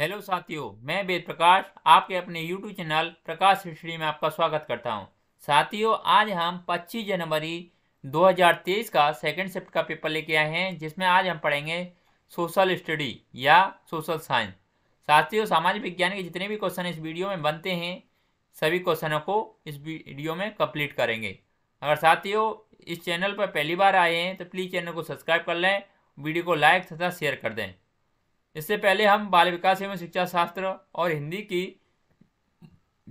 hello साथियों मैं वेद प्रकाश आपके अपने यूट्यूब चैनल प्रकाश हिस्ट्री में आपका स्वागत करता हूं साथियों आज हम 25 जनवरी 2023 का सेकंड शिफ्ट का पेपर लेके आए हैं जिसमें आज हम पढ़ेंगे सोशल स्टडी या सोशल साइंस साथियों सामाजिक विज्ञान के जितने भी क्वेश्चन इस वीडियो में बनते हैं सभी क्वेश्चनों को इस वीडियो में कम्प्लीट करेंगे अगर साथियों इस चैनल पर पहली बार आए हैं तो प्लीज़ चैनल को सब्सक्राइब कर लें वीडियो को लाइक तथा शेयर कर दें इससे पहले हम बाल विकास एवं शिक्षा शास्त्र और हिंदी की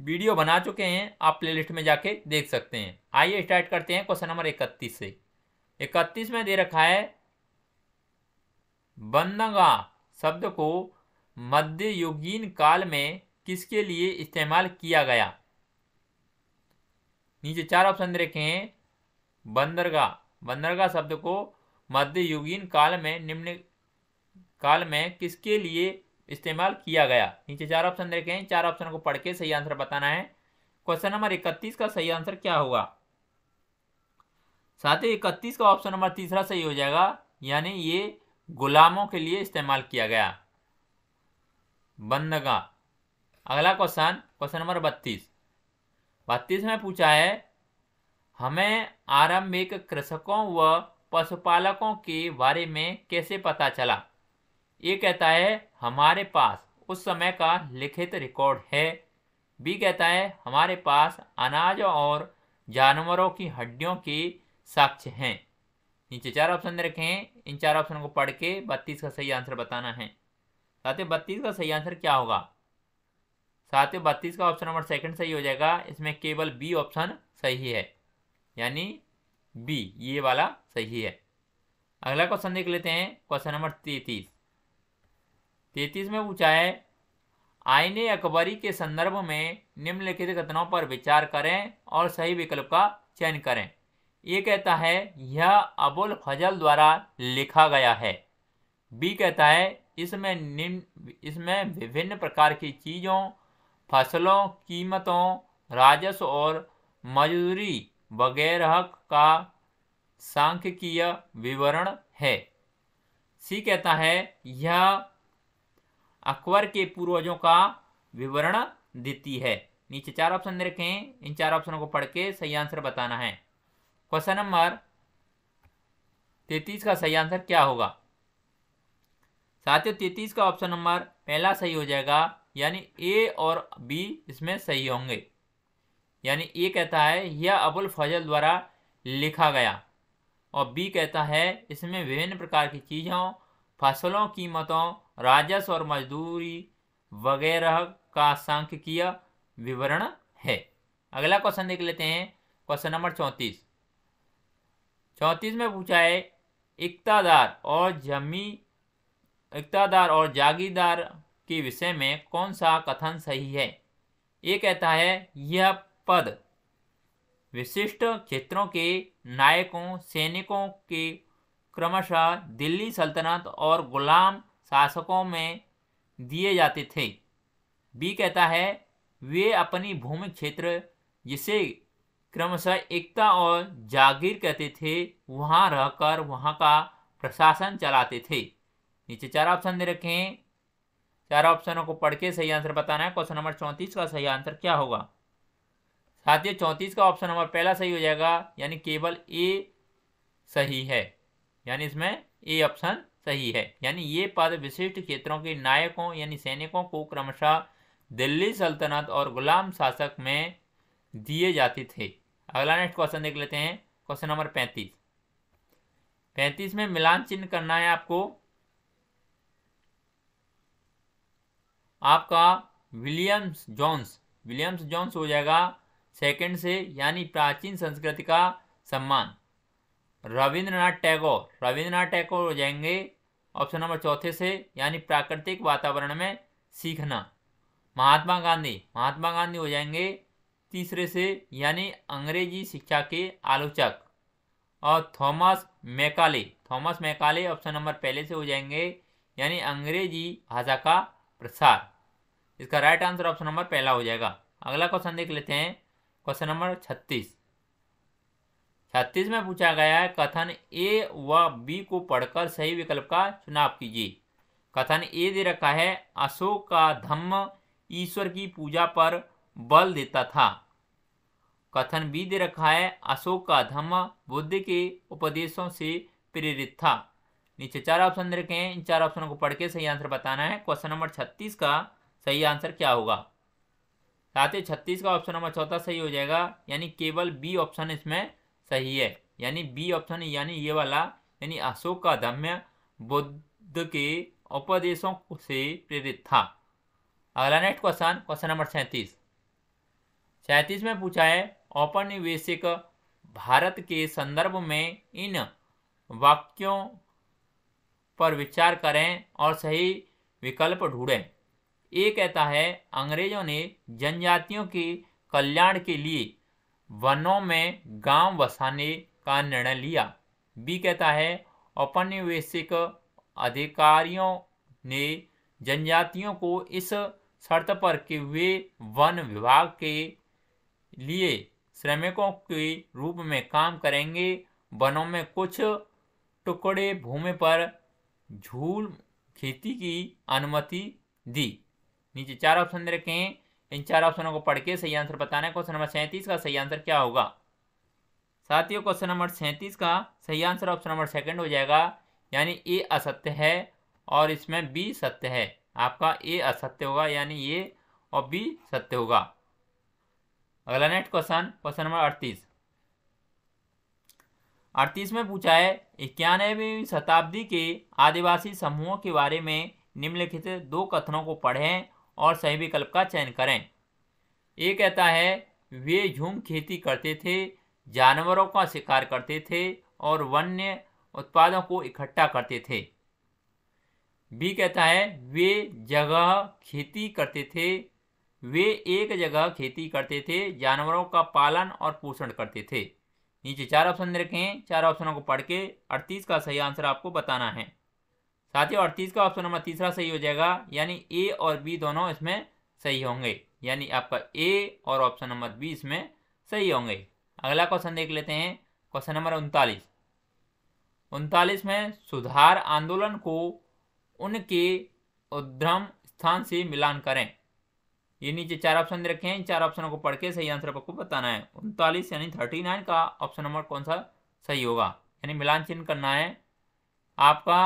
वीडियो बना चुके हैं आप प्लेलिस्ट में जाके देख सकते हैं आइए स्टार्ट करते हैं क्वेश्चन नंबर इकतीस से इकतीस में दे रखा है बंदगा शब्द को मध्ययुगीन काल में किसके लिए इस्तेमाल किया गया नीचे चार ऑप्शन देखे रखे हैं बंदरगाह बंदरगाह शब्द को मध्ययुगीन काल में निम्न काल में किसके लिए इस्तेमाल किया गया नीचे चार ऑप्शन देखे हैं चार ऑप्शन को पढ़ के सही आंसर बताना है क्वेश्चन नंबर इकतीस का सही आंसर क्या होगा साथ ही इकतीस का ऑप्शन नंबर तीसरा सही हो जाएगा यानी ये गुलामों के लिए इस्तेमाल किया गया बंदगा अगला क्वेश्चन क्वेश्चन नंबर बत्तीस बत्तीस में पूछा है हमें आरंभिक कृषकों व पशुपालकों के बारे में कैसे पता चला ये कहता है हमारे पास उस समय का लिखित रिकॉर्ड है बी कहता है हमारे पास अनाज और जानवरों की हड्डियों के साक्ष्य हैं नीचे चार ऑप्शन दे रखे हैं इन चार ऑप्शन को पढ़ के बत्तीस का सही आंसर बताना है साथ ही बत्तीस का सही आंसर क्या होगा साथ ही बत्तीस का ऑप्शन नंबर सेकंड सही हो जाएगा इसमें केवल बी ऑप्शन सही है यानी बी ये वाला सही है अगला क्वेश्चन देख लेते हैं क्वेश्चन नंबर तैतीस तैतीस में पूछा है आईने अकबरी के संदर्भ में निम्नलिखित कथनों पर विचार करें और सही विकल्प का चयन करें ये कहता है यह अबुल फजल द्वारा लिखा गया है बी कहता है इसमें निम्न इसमें विभिन्न प्रकार की चीज़ों फसलों कीमतों राजस्व और मजदूरी वगैरह का सांख्यिकीय विवरण है सी कहता है यह अकबर के पूर्वजों का विवरण देती है नीचे चार ऑप्शन दे रखे हैं इन चार ऑप्शनों को पढ़ के सही आंसर बताना है क्वेश्चन नंबर तैतीस का सही आंसर क्या होगा साथियों तैतीस का ऑप्शन नंबर पहला सही हो जाएगा यानी ए और बी इसमें सही होंगे यानी ए कहता है यह अबुल फजल द्वारा लिखा गया और बी कहता है इसमें विभिन्न प्रकार की चीज़ों फसलों कीमतों राजस्व और मजदूरी वगैरह का सांख्यिकीय विवरण है अगला क्वेश्चन देख लेते हैं क्वेश्चन नंबर चौंतीस चौंतीस में पूछा है इकतादार और जमी इकतादार और जागीरदार के विषय में कौन सा कथन सही है ये कहता है यह पद विशिष्ट क्षेत्रों के नायकों सैनिकों के क्रमशः दिल्ली सल्तनत और गुलाम शासकों में दिए जाते थे बी कहता है वे अपनी भूमि क्षेत्र जिसे क्रमशः एकता और जागीर कहते थे वहाँ रहकर वहाँ का प्रशासन चलाते थे नीचे चार ऑप्शन दे रखे हैं चार ऑप्शनों को पढ़ के सही आंसर बताना है क्वेश्चन नंबर चौंतीस का सही आंसर क्या होगा साथियों चौंतीस का ऑप्शन नंबर पहला सही हो जाएगा यानी केवल ए सही है यानी इसमें ए ऑप्शन सही है यानी ये पद विशिष्ट क्षेत्रों के नायकों यानी सैनिकों को क्रमशः दिल्ली सल्तनत और गुलाम शासक में दिए जाते थे अगला नेक्स्ट क्वेश्चन देख लेते हैं क्वेश्चन नंबर पैंतीस पैंतीस में मिलान चिन्ह करना है आपको आपका विलियम्स जॉन्स विलियम्स जॉन्स हो जाएगा सेकंड से यानी प्राचीन संस्कृति का सम्मान रविंद्रनाथ टैगोर रविंद्रनाथ टैगोर हो जाएंगे ऑप्शन नंबर चौथे से यानी प्राकृतिक वातावरण में सीखना महात्मा गांधी महात्मा गांधी हो जाएंगे तीसरे से यानी अंग्रेजी शिक्षा के आलोचक और Thomas Macaulay Thomas Macaulay option number पहले से हो जाएंगे यानी अंग्रेजी भाषा का प्रसार इसका राइट आंसर ऑप्शन नंबर पहला हो जाएगा अगला क्वेश्चन देख लेते हैं क्वेश्चन नंबर छत्तीस छत्तीस में पूछा गया है कथन ए व बी को पढ़कर सही विकल्प का चुनाव कीजिए कथन ए दे रखा है अशोक का धम्म ईश्वर की पूजा पर बल देता था कथन बी दे रखा है अशोक का धम्म बुद्ध के उपदेशों से प्रेरित था नीचे चार ऑप्शन दे रखे हैं इन चार ऑप्शनों को पढ़ के सही आंसर बताना है क्वेश्चन नंबर छत्तीस का सही आंसर क्या होगा साथ ही छत्तीस का ऑप्शन नंबर चौथा सही हो जाएगा यानी केवल बी ऑप्शन इसमें सही है यानी बी ऑप्शन यानी ये वाला यानी अशोक का धम्य बुद्ध के उपदेशों से प्रेरित था अगला नेक्स्ट क्वेश्चन क्वेश्चन नंबर सैंतीस सैंतीस में पूछा है औपनिवेशिक भारत के संदर्भ में इन वाक्यों पर विचार करें और सही विकल्प ढूंढें ये कहता है अंग्रेजों ने जनजातियों के कल्याण के लिए वनों में गांव बसाने का निर्णय लिया बी कहता है औपनिवेशिक अधिकारियों ने जनजातियों को इस शर्त पर कि वे वन विभाग के लिए श्रमिकों के रूप में काम करेंगे वनों में कुछ टुकड़े भूमि पर झूल खेती की अनुमति दी नीचे चार ऑप्शन दे इन चार ऑप्शनों को पढ़ के सही आंसर बताना है क्वेश्चन नंबर सैंतीस का सही आंसर क्या होगा साथियों क्वेश्चन नंबर सैंतीस का सही आंसर ऑप्शन नंबर सेकंड हो जाएगा यानी ए असत्य है और इसमें बी सत्य है आपका ए असत्य होगा यानी ए और बी सत्य होगा अगला नेक्स्ट क्वेश्चन क्वेश्चन नंबर अड़तीस अड़तीस में पूछा है इक्यानवे शताब्दी के आदिवासी समूहों के बारे में निम्नलिखित दो कथनों को पढ़ें और सही विकल्प का चयन करें ये कहता है वे झूम खेती करते थे जानवरों का शिकार करते थे और वन्य उत्पादों को इकट्ठा करते थे बी कहता है वे जगह खेती करते थे वे एक जगह खेती करते थे जानवरों का पालन और पोषण करते थे नीचे चार ऑप्शन देखें चार ऑप्शनों को पढ़ के अड़तीस का सही आंसर आपको बताना है साथ ही अड़तीस का ऑप्शन नंबर तीसरा सही हो जाएगा यानी ए और बी दोनों इसमें सही होंगे यानी आपका ए और ऑप्शन नंबर बी इसमें सही होंगे अगला क्वेश्चन देख लेते हैं क्वेश्चन नंबर उनतालीस उनतालीस में सुधार आंदोलन को उनके उद्यम स्थान से मिलान करें ये नीचे चार ऑप्शन दे रखे हैं चार ऑप्शनों को पढ़ के सही आंसर आपको बताना है उनतालीस यानी थर्टी नाइन का ऑप्शन नंबर कौन सा सही होगा यानी मिलान चिन्ह करना है आपका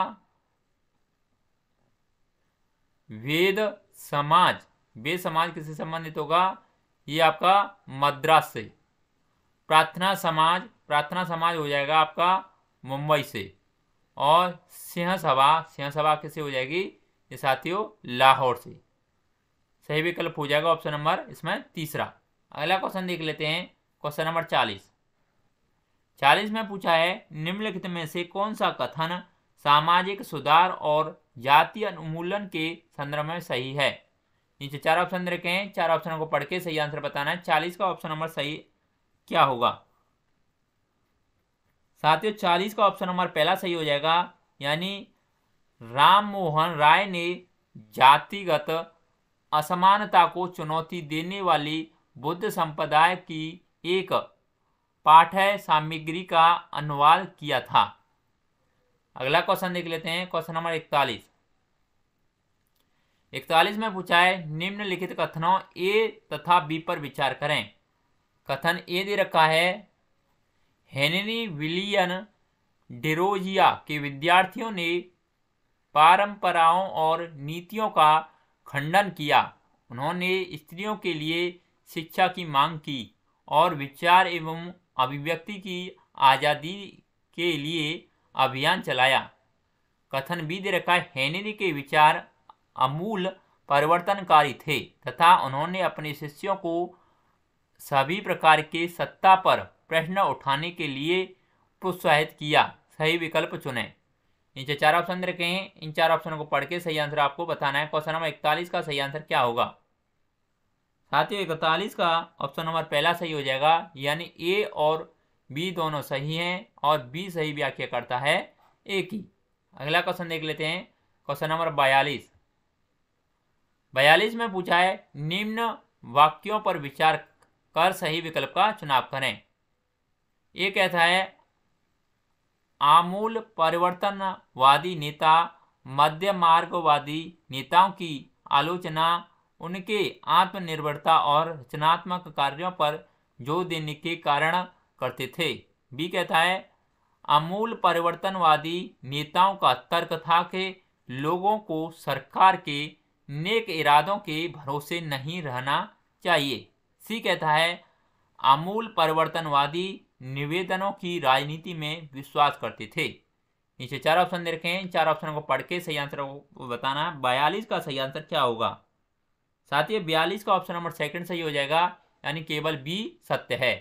वेद समाज वेद समाज किससे संबंधित होगा ये आपका मद्रास से प्रार्थना समाज प्रार्थना समाज हो जाएगा आपका मुंबई से और सिंह सभा सिंह सभा किससे हो जाएगी ये साथियों लाहौर से सही विकल्प हो जाएगा ऑप्शन नंबर इसमें तीसरा अगला क्वेश्चन देख लेते हैं क्वेश्चन नंबर चालीस चालीस में पूछा है निम्नलिखित में से कौन सा कथन सामाजिक सुधार और जातीय अनुमूलन के संदर्भ में सही है नीचे चार ऑप्शन देखे हैं चार ऑप्शनों को पढ़ के सही आंसर बताना है चालीस का ऑप्शन नंबर सही क्या होगा साथियों चालीस का ऑप्शन नंबर पहला सही हो जाएगा यानी राम मोहन राय ने जातिगत असमानता को चुनौती देने वाली बुद्ध संप्रदाय की एक पाठ्य सामग्री का अनुवाद किया था अगला क्वेश्चन देख लेते हैं क्वेश्चन नंबर इकतालीस इकतालीस में पूछा है निम्नलिखित कथनों ए तथा बी पर विचार करें कथन ए दे रखा है हेनरी विलियन डेरोजिया के विद्यार्थियों ने परंपराओं और नीतियों का खंडन किया उन्होंने स्त्रियों के लिए शिक्षा की मांग की और विचार एवं अभिव्यक्ति की आज़ादी के लिए अभियान चलाया कथनविद हेनरी के विचार अमूल परिवर्तनकारी थे तथा उन्होंने अपने शिष्यों को सभी प्रकार के सत्ता पर प्रश्न उठाने के लिए प्रोत्साहित किया सही विकल्प चुने इन चार ऑप्शन दे रखे हैं इन चार ऑप्शनों को पढ़ के सही आंसर आपको बताना है क्वेश्चन नंबर इकतालीस का सही आंसर क्या होगा साथियों इकतालीस का ऑप्शन नंबर पहला सही हो जाएगा यानी ए और बी दोनों सही हैं और बी सही व्याख्या करता है ए की अगला क्वेश्चन देख लेते हैं क्वेश्चन नंबर बयालीस बयालीस में पूछा है निम्न वाक्यों पर विचार कर सही विकल्प का चुनाव करें ये कहता है आमूल परिवर्तनवादी नेता मध्य मार्गवादी नेताओं की आलोचना उनके आत्मनिर्भरता और रचनात्मक कार्यों पर जोर देने के कारण करते थे बी कहता है अमूल परिवर्तनवादी नेताओं का तर्क था कि लोगों को सरकार के नेक इरादों के भरोसे नहीं रहना चाहिए सी कहता है अमूल परिवर्तनवादी निवेदनों की राजनीति में विश्वास करते थे नीचे चार ऑप्शन दे रखे हैं चार ऑप्शन को पढ़ के सही आंसर को बताना बयालीस का सही आंसर क्या होगा साथ ही बयालीस का ऑप्शन नंबर सेकंड सही हो जाएगा यानी केवल बी सत्य है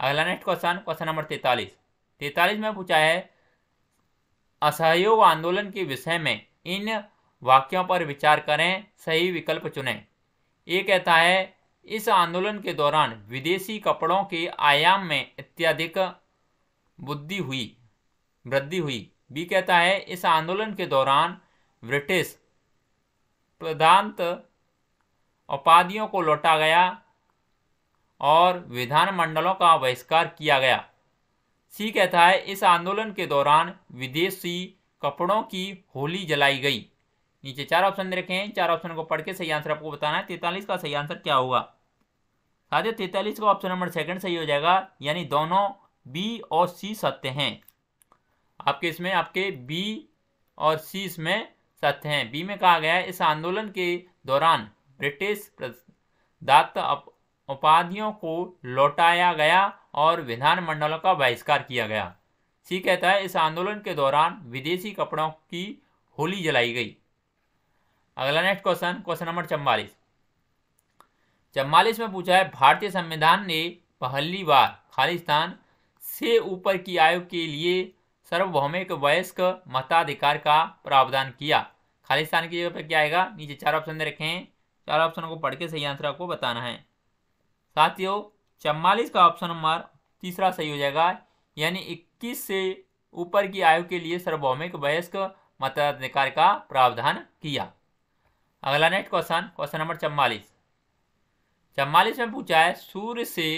अगला नेक्स्ट क्वेश्चन क्वेश्चन नंबर तैतालीस तैतालीस में पूछा है असहयोग आंदोलन के विषय में इन वाक्यों पर विचार करें सही विकल्प चुनें ये कहता है इस आंदोलन के दौरान विदेशी कपड़ों के आयाम में अत्यधिक बुद्धि हुई वृद्धि हुई बी कहता है इस आंदोलन के दौरान ब्रिटिश प्रधान उपाधियों को लौटा गया और विधानमंडलों का बहिष्कार किया गया सी कहता है इस आंदोलन के दौरान विदेशी कपड़ों की होली जलाई गई नीचे चार ऑप्शन दे रखे हैं चार ऑप्शन को पढ़ के सही आंसर आपको बताना है तैतालीस का सही आंसर क्या होगा साथ ही तैतालीस का ऑप्शन नंबर सेकंड सही हो जाएगा यानी दोनों बी और सी सत्य हैं आपके इसमें आपके बी और सी इसमें सत्य हैं बी में कहा गया है इस आंदोलन के दौरान ब्रिटिश दात उपाधियों को लौटाया गया और विधानमंडलों का बहिष्कार किया गया सी कहता है इस आंदोलन के दौरान विदेशी कपड़ों की होली जलाई गई अगला नेक्स्ट क्वेश्चन क्वेश्चन नंबर चम्बालीस चम्बालीस में पूछा है भारतीय संविधान ने पहली बार खालिस्तान से ऊपर की आयु के लिए सार्वभौमिक वयस्क मताधिकार का प्रावधान किया खालिस्तान की जगह पर क्या आएगा नीचे चार ऑप्शन दे रखे हैं चार ऑप्शन को पढ़ के सही आंसर आपको बताना है साथियों चम्वालीस का ऑप्शन नंबर तीसरा सही हो जाएगा यानी इक्कीस से ऊपर की आयु के लिए सार्वभौमिक वयस्क मताधिकार का प्रावधान किया अगला नेक्स्ट क्वेश्चन क्वेश्चन नंबर चम्वालीस चम्वालीस में पूछा है सूर्य से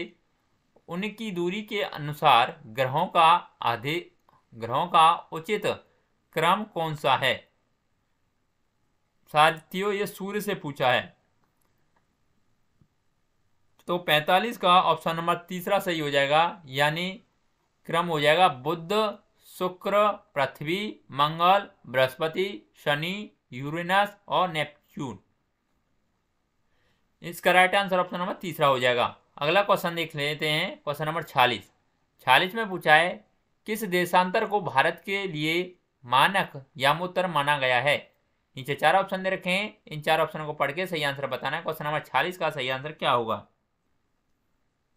उनकी दूरी के अनुसार ग्रहों का आधे ग्रहों का उचित क्रम कौन सा है साथियों ये सूर्य से पूछा है तो 45 का ऑप्शन नंबर तीसरा सही हो जाएगा यानी क्रम हो जाएगा बुद्ध शुक्र पृथ्वी मंगल बृहस्पति शनि यूरेनस और नेपच्यून इसका राइट आंसर ऑप्शन नंबर तीसरा हो जाएगा अगला क्वेश्चन देख लेते हैं क्वेश्चन नंबर छालीस छालीस में पूछा है किस देशांतर को भारत के लिए मानक यामोत्तर माना गया है नीचे चार ऑप्शन दे रखे हैं इन चार ऑप्शन को पढ़ के सही आंसर बताना है क्वेश्चन नंबर छालीस का सही आंसर क्या होगा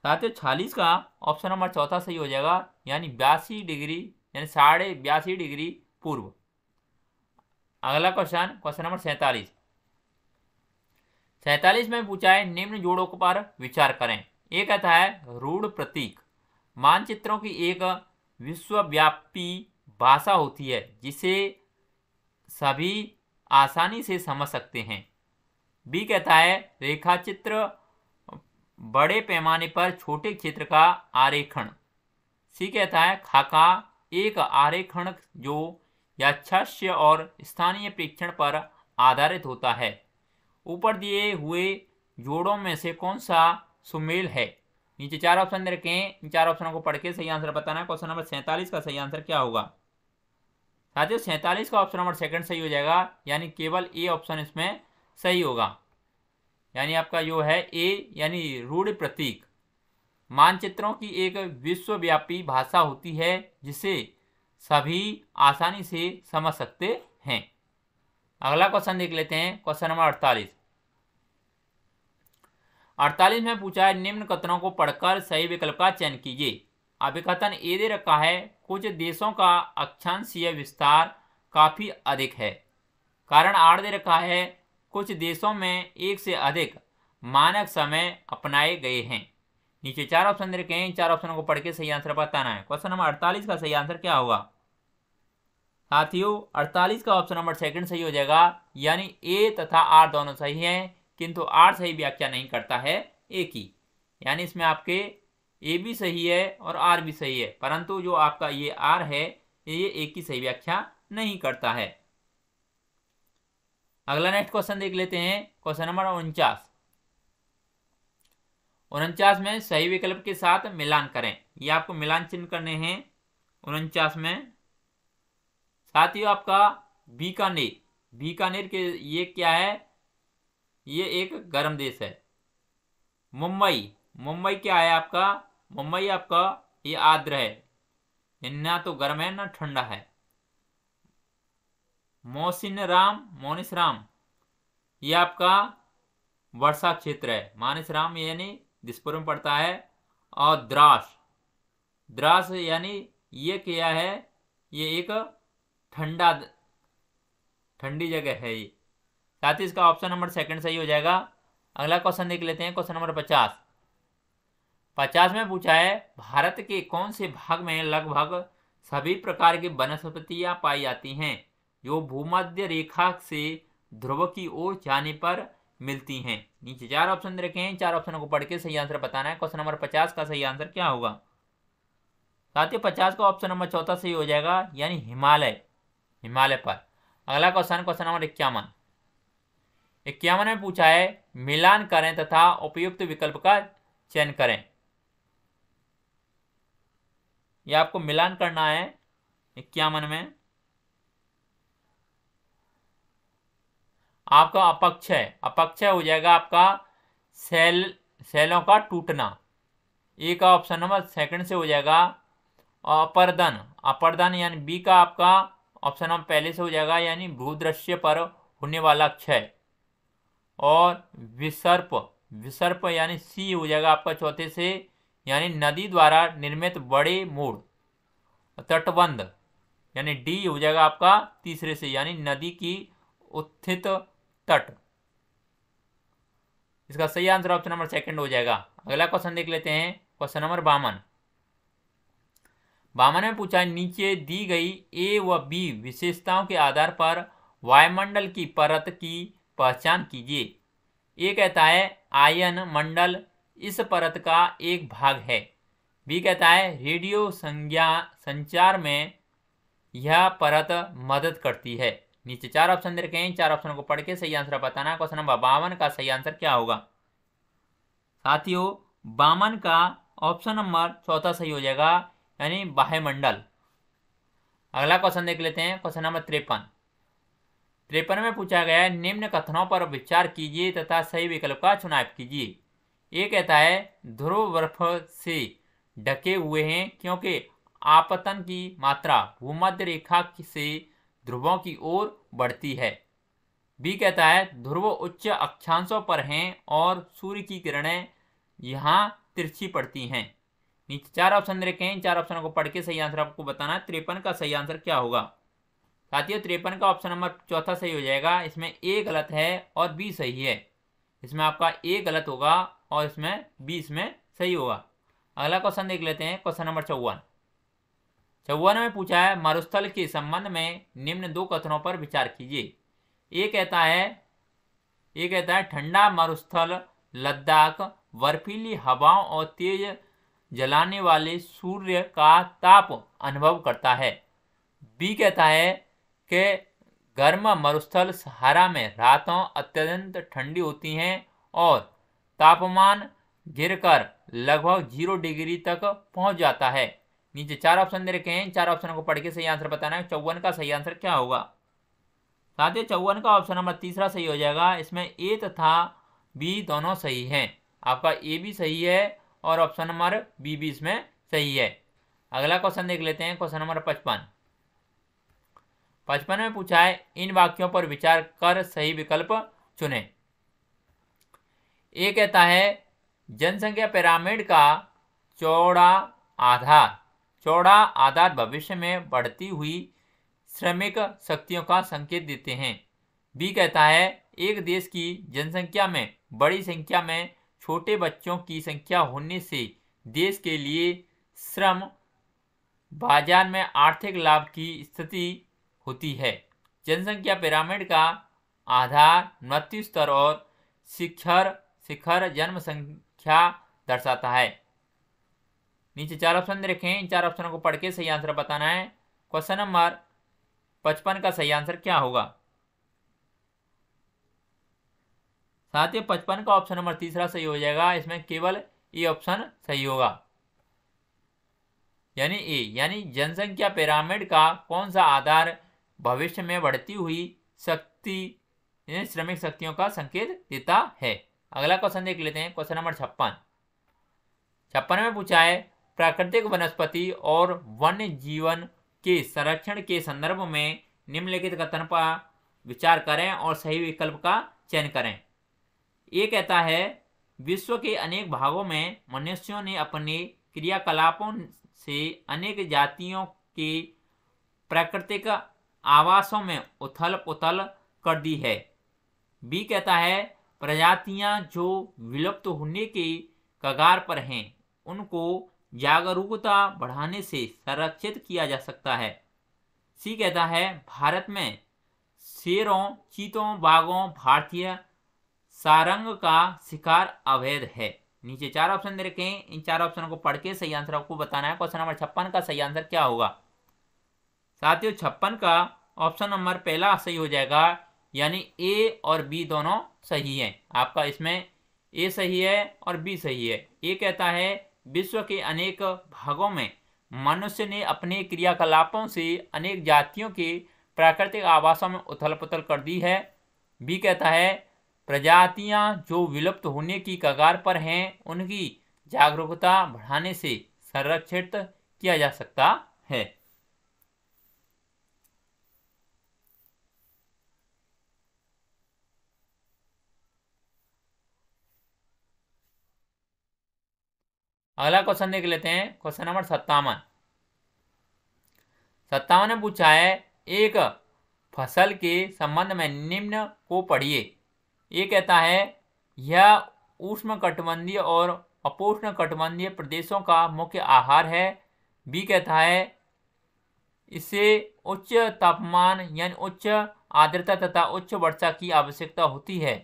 साथियों छालीस का ऑप्शन नंबर चौथा सही हो जाएगा यानी बयासी डिग्री यानी साढ़े बयासी डिग्री पूर्व अगला क्वेश्चन क्वेश्चन नंबर सैंतालीस सैंतालीस में पूछा है निम्न जोड़ों पर विचार करें एक कहता है रूढ़ प्रतीक मानचित्रों की एक विश्वव्यापी भाषा होती है जिसे सभी आसानी से समझ सकते हैं बी कहता है रेखाचित्र बड़े पैमाने पर छोटे क्षेत्र का आरेखण सी कहता है खाका एक आरेखण जो याक्षस्य और स्थानीय प्रेक्षण पर आधारित होता है ऊपर दिए हुए जोड़ों में से कौन सा सुमेल है नीचे चार ऑप्शन दे रखे हैं इन चार ऑप्शनों को पढ़ के सही आंसर बताना है क्वेश्चन नंबर सैंतालीस का सही आंसर क्या होगा साथियों सैंतालीस का ऑप्शन नंबर सेकंड सही हो जाएगा यानी केवल ए ऑप्शन इसमें सही होगा यानी आपका जो है ए यानी रूढ़ प्रतीक मानचित्रों की एक विश्वव्यापी भाषा होती है जिसे सभी आसानी से समझ सकते हैं अगला क्वेश्चन देख लेते हैं क्वेश्चन नंबर अड़तालीस अड़तालीस में पूछा है निम्न कथनों को पढ़कर सही विकल्प का चयन कीजिए अभिकथन ये दे रखा है कुछ देशों का अक्षांशीय विस्तार काफ़ी अधिक है कारण आठ दे रखा है कुछ देशों में एक से अधिक मानक समय अपनाए गए हैं नीचे चार ऑप्शन दे हैं चार ऑप्शनों को पढ़ के सही आंसर बताना है क्वेश्चन नंबर अड़तालीस का सही आंसर क्या होगा साथियों अड़तालीस का ऑप्शन नंबर सेकंड सही हो जाएगा यानी ए तथा आर दोनों सही हैं किंतु आर सही व्याख्या नहीं करता है ए की यानी इसमें आपके ए भी सही है और आर भी सही है परंतु जो आपका ये आर है ये ए की सही व्याख्या नहीं करता है अगला नेक्स्ट क्वेश्चन देख लेते हैं क्वेश्चन नंबर उनचास उनचास में सही विकल्प के साथ मिलान करें ये आपको मिलान चिन्ह करने हैं उनचास में साथियों आपका बीकानेर बीकानेर के ये क्या है ये एक गर्म देश है मुंबई मुंबई क्या है आपका मुंबई आपका ये आर्द्र है ना तो गर्म है ना ठंडा है मोहसिन राम मोनिस राम ये आपका वर्षा क्षेत्र है मानिस राम यानी दिसपुर में पड़ता है और द्रास द्रास यानी ये क्या है ये एक ठंडा ठंडी जगह है ये साथ ही इसका ऑप्शन नंबर सेकंड सही हो जाएगा अगला क्वेश्चन देख लेते हैं क्वेश्चन नंबर पचास पचास में पूछा है भारत के कौन से भाग में लगभग सभी प्रकार की वनस्पतियाँ पाई जाती हैं जो भूमध्य रेखा से ध्रुव की ओर जाने पर मिलती हैं नीचे चार ऑप्शन दे रखे हैं चार ऑप्शनों को पढ़ के सही आंसर बताना है क्वेश्चन नंबर पचास का सही आंसर क्या होगा साथियों पचास का ऑप्शन नंबर चौथा सही हो जाएगा यानी हिमालय हिमालय पर अगला क्वेश्चन क्वेश्चन नंबर इक्यावन इक्यावन में पूछा है मिलान करें तथा उपयुक्त विकल्प का चयन करें यह आपको मिलान करना है इक्यावन में आपका अपक्षय अपक्षय हो जाएगा आपका सेल सेलों का टूटना ए का ऑप्शन नंबर सेकंड से हो जाएगा अपरदन अपरदन यानी बी का आपका ऑप्शन नंबर पहले से हो जाएगा यानी भूदृश्य पर होने वाला क्षय और विसर्प विसर्प यानी सी हो जाएगा आपका चौथे से यानी नदी द्वारा निर्मित बड़े मोड़ तटबंध यानी डी हो जाएगा आपका तीसरे से यानी नदी की उत्थित तट इसका सही आंसर ऑप्शन नंबर सेकंड हो जाएगा अगला क्वेश्चन देख लेते हैं क्वेश्चन नंबर बावन बावन में पूछा नीचे दी गई ए व बी विशेषताओं के आधार पर वायुमंडल की परत की पहचान कीजिए ए कहता है आयन मंडल इस परत का एक भाग है बी कहता है रेडियो संज्ञा संचार में यह परत मदद करती है नीचे चार ऑप्शन दे रखे हैं चार ऑप्शन को पढ़ के सही आंसर बताना क्वेश्चन नंबर बावन का सही आंसर क्या होगा साथियों बावन का ऑप्शन नंबर चौथा सही हो जाएगा यानी बाह्यमंडल अगला क्वेश्चन देख लेते हैं क्वेश्चन नंबर त्रेपन तिरपन में पूछा गया है निम्न कथनों पर विचार कीजिए तथा सही विकल्प का चुनाव कीजिए ये कहता है ध्रुव बर्फ से ढके हुए हैं क्योंकि आपतन की मात्रा भूमध्य रेखा से ध्रुवों की ओर बढ़ती है बी कहता है ध्रुव उच्च अक्षांशों पर हैं और सूर्य की किरणें यहाँ तिरछी पड़ती हैं नीचे चार ऑप्शन देखे हैं चार ऑप्शनों को पढ़ के सही आंसर आपको बताना है त्रेपन का सही आंसर क्या होगा साथियों त्रेपन का ऑप्शन नंबर चौथा सही हो जाएगा इसमें ए गलत है और बी सही है इसमें आपका ए गलत होगा और इसमें बी इसमें सही होगा अगला क्वेश्चन देख लेते हैं क्वेश्चन नंबर चौवन चौवन तो में पूछा है मरुस्थल के संबंध में निम्न दो कथनों पर विचार कीजिए ये कहता है ये कहता है ठंडा मरुस्थल लद्दाख बर्फीली हवाओं और तेज जलाने वाले सूर्य का ताप अनुभव करता है बी कहता है कि गर्म मरुस्थल सहारा में रातों अत्यंत ठंडी होती हैं और तापमान गिरकर लगभग जीरो डिग्री तक पहुंच जाता है नीचे चार ऑप्शन दे रखे हैं चार ऑप्शनों को पढ़ के सही आंसर बताना है चौवन का सही आंसर क्या होगा साथ ही चौवन का ऑप्शन नंबर तीसरा सही हो जाएगा इसमें ए तथा बी दोनों सही हैं आपका ए भी सही है और ऑप्शन नंबर बी भी इसमें सही है अगला क्वेश्चन देख लेते हैं क्वेश्चन नंबर पचपन पचपन में पूछा है इन वाक्यों पर विचार कर सही विकल्प चुने ए कहता है जनसंख्या पिरामिड का चौड़ा आधार चौड़ा आधार भविष्य में बढ़ती हुई श्रमिक शक्तियों का संकेत देते हैं बी कहता है एक देश की जनसंख्या में बड़ी संख्या में छोटे बच्चों की संख्या होने से देश के लिए श्रम बाजार में आर्थिक लाभ की स्थिति होती है जनसंख्या पिरामिड का आधार मृत्यु स्तर और शिखर शिखर जन्म संख्या दर्शाता है नीचे चार ऑप्शन दे रखे हैं इन चार ऑप्शनों को पढ़ के सही आंसर बताना है क्वेश्चन नंबर पचपन का सही आंसर क्या होगा साथ ही पचपन का ऑप्शन नंबर तीसरा सही हो जाएगा इसमें केवल ई ऑप्शन सही होगा यानी ए यानी जनसंख्या पिरामिड का कौन सा आधार भविष्य में बढ़ती हुई शक्ति श्रमिक शक्तियों का संकेत देता है अगला क्वेश्चन देख लेते हैं क्वेश्चन नंबर छप्पन छप्पन में पूछा है प्राकृतिक वनस्पति और वन्य जीवन के संरक्षण के संदर्भ में निम्नलिखित कथन पर विचार करें और सही विकल्प का चयन करें ये कहता है विश्व के अनेक भागों में मनुष्यों ने अपने क्रियाकलापों से अनेक जातियों के प्राकृतिक आवासों में उथल पुथल कर दी है बी कहता है प्रजातियां जो विलुप्त होने के कगार पर हैं उनको जागरूकता बढ़ाने से संरक्षित किया जा सकता है सी कहता है भारत में शेरों चीतों बाघों भारतीय सारंग का शिकार अवैध है नीचे चार ऑप्शन दे रखे हैं इन चार ऑप्शन को पढ़ के सही आंसर आपको बताना है क्वेश्चन नंबर छप्पन का सही आंसर क्या होगा साथियों छप्पन का ऑप्शन नंबर पहला सही हो जाएगा यानी ए और बी दोनों सही हैं आपका इसमें ए सही है और बी सही है ए कहता है विश्व के अनेक भागों में मनुष्य ने अपने क्रियाकलापों से अनेक जातियों के प्राकृतिक आवासों में उथल पुथल कर दी है भी कहता है प्रजातियां जो विलुप्त होने की कगार पर हैं उनकी जागरूकता बढ़ाने से संरक्षित किया जा सकता है अगला क्वेश्चन देख लेते हैं क्वेश्चन नंबर सत्तावन सत्तावन में पूछा है एक फसल के संबंध में निम्न को पढ़िए ये कहता है यह उष्ण कटबंधीय और अपोष्ण कटबंधीय प्रदेशों का मुख्य आहार है बी कहता है इससे उच्च तापमान यानी उच्च आर्द्रता तथा उच्च वर्षा की आवश्यकता होती है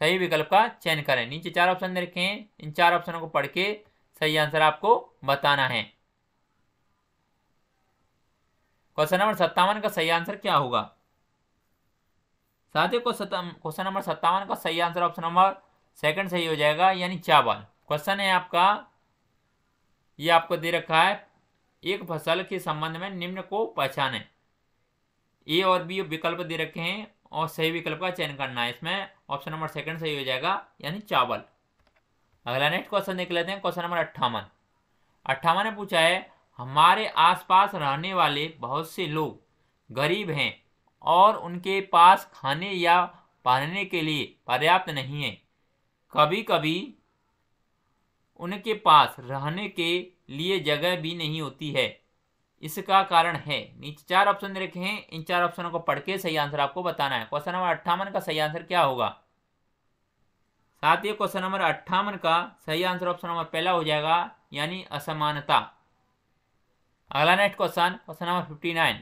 सही विकल्प का चयन करें नीचे चार ऑप्शन दे इन चार ऑप्शनों को पढ़ के सही आंसर आपको बताना है क्वेश्चन नंबर सत्तावन का सही आंसर क्या होगा साथियों क्वेश्चन नंबर सत्तावन का सही आंसर ऑप्शन नंबर सेकंड सही हो जाएगा यानी चावल क्वेश्चन है आपका ये आपको दे रखा है एक फसल के संबंध में निम्न को पहचाने ए और बी विकल्प दे रखे हैं और सही विकल्प का चयन करना है इसमें ऑप्शन नंबर सेकंड सही हो जाएगा यानी चावल अगला नेक्स्ट क्वेश्चन देख लेते हैं क्वेश्चन नंबर अट्ठावन अट्ठावन ने पूछा है हमारे आसपास रहने वाले बहुत से लोग गरीब हैं और उनके पास खाने या पहनने के लिए पर्याप्त नहीं है कभी कभी उनके पास रहने के लिए जगह भी नहीं होती है इसका कारण है नीचे चार ऑप्शन दे रखे हैं इन चार ऑप्शनों को पढ़ के सही आंसर आपको बताना है क्वेश्चन नंबर अट्ठावन का सही आंसर क्या होगा साथ ही क्वेश्चन नंबर अट्ठावन का सही आंसर ऑप्शन नंबर पहला हो जाएगा यानी असमानता अगला next question question number fifty nine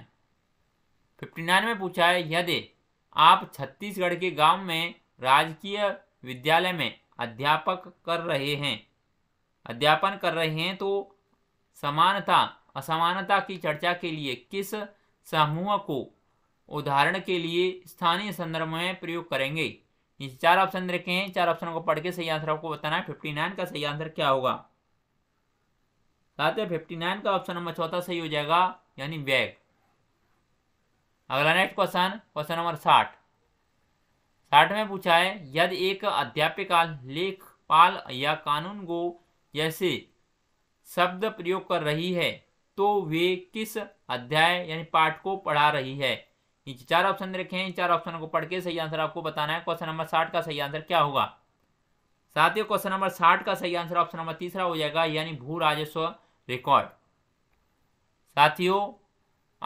fifty nine में पूछा है यदि आप छत्तीसगढ़ के गांव में राजकीय विद्यालय में अध्यापक कर रहे हैं अध्यापन कर रहे हैं तो समानता असमानता की चर्चा के लिए किस समूह को उदाहरण के लिए स्थानीय संदर्भ में प्रयोग करेंगे नीचे चार ऑप्शन रखे हैं चार ऑप्शनों को पढ़ के सही आंसर आपको बताना है फिफ्टी नाइन का सही आंसर क्या होगा साथ ही फिफ्टी नाइन का ऑप्शन नंबर चौथा सही हो जाएगा यानी वैग अगला नेक्स्ट क्वेश्चन क्वेश्चन नंबर साठ साठ में पूछा है यदि एक अध्यापिका लेखपाल या कानून गो जैसे शब्द प्रयोग कर रही है तो वे किस अध्याय यानी पाठ को पढ़ा रही है नीचे चार ऑप्शन दे रखे हैं इन चार ऑप्शनों को पढ़ के सही आंसर आपको बताना है क्वेश्चन नंबर साठ का सही आंसर क्या होगा साथियों क्वेश्चन नंबर साठ का सही आंसर ऑप्शन नंबर तीसरा हो जाएगा यानी भू राजस्व रिकॉर्ड साथियों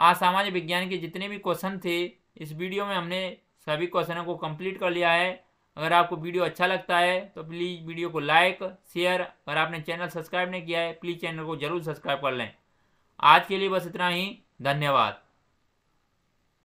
आज विज्ञान के जितने भी क्वेश्चन थे इस वीडियो में हमने सभी क्वेश्चनों को कंप्लीट कर लिया है अगर आपको वीडियो अच्छा लगता है तो प्लीज़ वीडियो को लाइक शेयर अगर आपने चैनल सब्सक्राइब नहीं किया है प्लीज़ चैनल को जरूर सब्सक्राइब कर लें आज के लिए बस इतना ही धन्यवाद